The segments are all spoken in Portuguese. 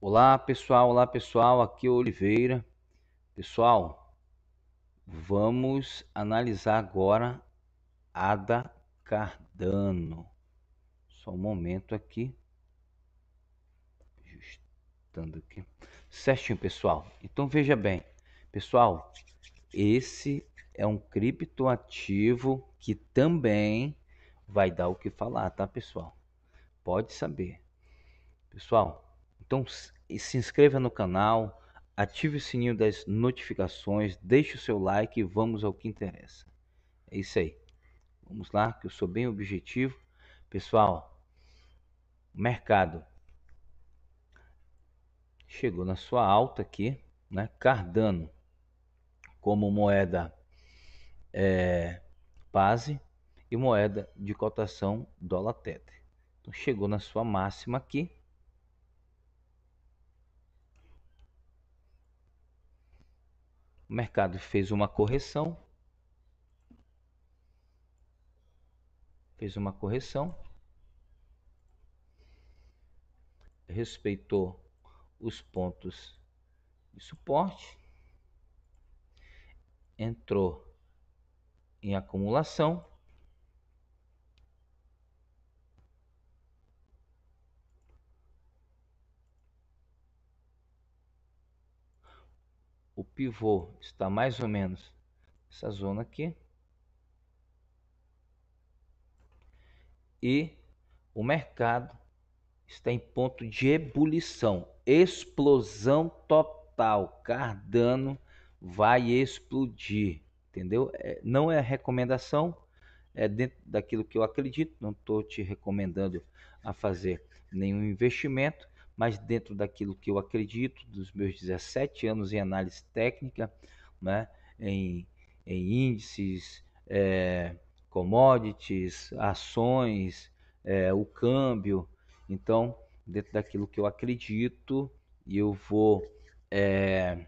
Olá pessoal, olá pessoal, aqui é Oliveira. Pessoal, vamos analisar agora Ada Cardano. Só um momento aqui. Ajustando aqui. Certinho, pessoal. Então veja bem, pessoal, esse é um criptoativo que também vai dar o que falar, tá, pessoal? Pode saber. Pessoal, então se inscreva no canal, ative o sininho das notificações, deixe o seu like e vamos ao que interessa. É isso aí. Vamos lá, que eu sou bem objetivo. Pessoal, O mercado chegou na sua alta aqui, né? Cardano como moeda é, base e moeda de cotação dólar teto. Então chegou na sua máxima aqui, O mercado fez uma correção. Fez uma correção. Respeitou os pontos de suporte. Entrou em acumulação. o pivô está mais ou menos essa zona aqui. E o mercado está em ponto de ebulição, explosão total. Cardano vai explodir, entendeu? É, não é recomendação, é dentro daquilo que eu acredito. Não estou te recomendando a fazer nenhum investimento, mas dentro daquilo que eu acredito, dos meus 17 anos em análise técnica, né, em, em índices, é, commodities, ações, é, o câmbio. Então, dentro daquilo que eu acredito, eu vou, é,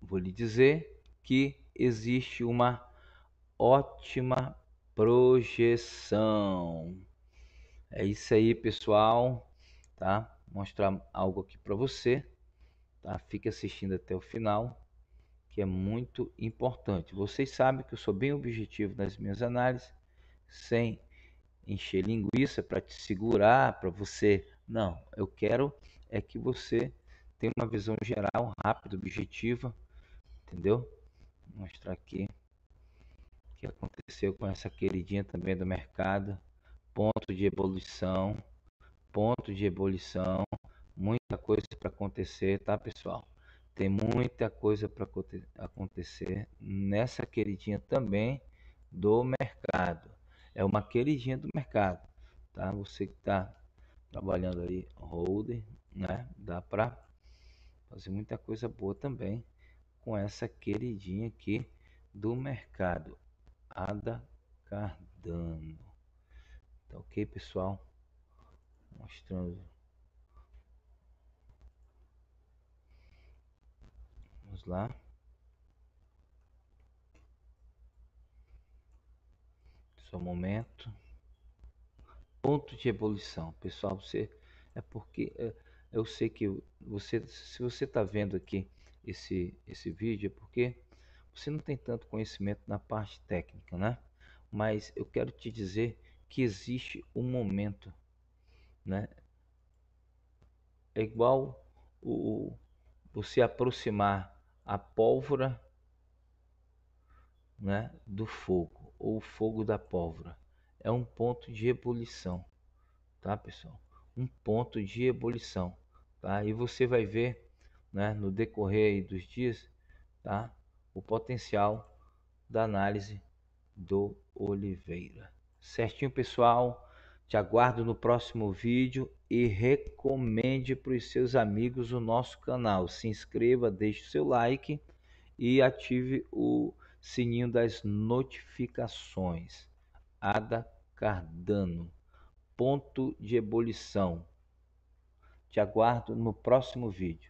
vou lhe dizer que existe uma ótima projeção. É isso aí, pessoal tá? Mostrar algo aqui para você, tá? Fique assistindo até o final, que é muito importante. Vocês sabem que eu sou bem objetivo nas minhas análises, sem encher linguiça para te segurar, para você. Não, eu quero é que você tenha uma visão geral, rápida, objetiva, entendeu? Vou mostrar aqui o que aconteceu com essa queridinha também do mercado, ponto de evolução ponto de ebulição, muita coisa para acontecer, tá, pessoal? Tem muita coisa para acontecer nessa queridinha também do mercado. É uma queridinha do mercado, tá? Você que está trabalhando aí holder, né? Dá para fazer muita coisa boa também com essa queridinha aqui do mercado, Ada Cardano. Tá ok, pessoal? mostrando vamos lá só um momento ponto de ebulição pessoal você é porque é, eu sei que você se você está vendo aqui esse esse vídeo é porque você não tem tanto conhecimento na parte técnica né mas eu quero te dizer que existe um momento né? É igual o, o você aproximar a pólvora né, do fogo ou o fogo da pólvora. É um ponto de ebulição, tá, pessoal? Um ponto de ebulição, tá? E você vai ver, né, no decorrer dos dias, tá? O potencial da análise do Oliveira. Certinho, pessoal? Te aguardo no próximo vídeo e recomende para os seus amigos o nosso canal. Se inscreva, deixe seu like e ative o sininho das notificações. Ada Cardano, ponto de ebulição. Te aguardo no próximo vídeo.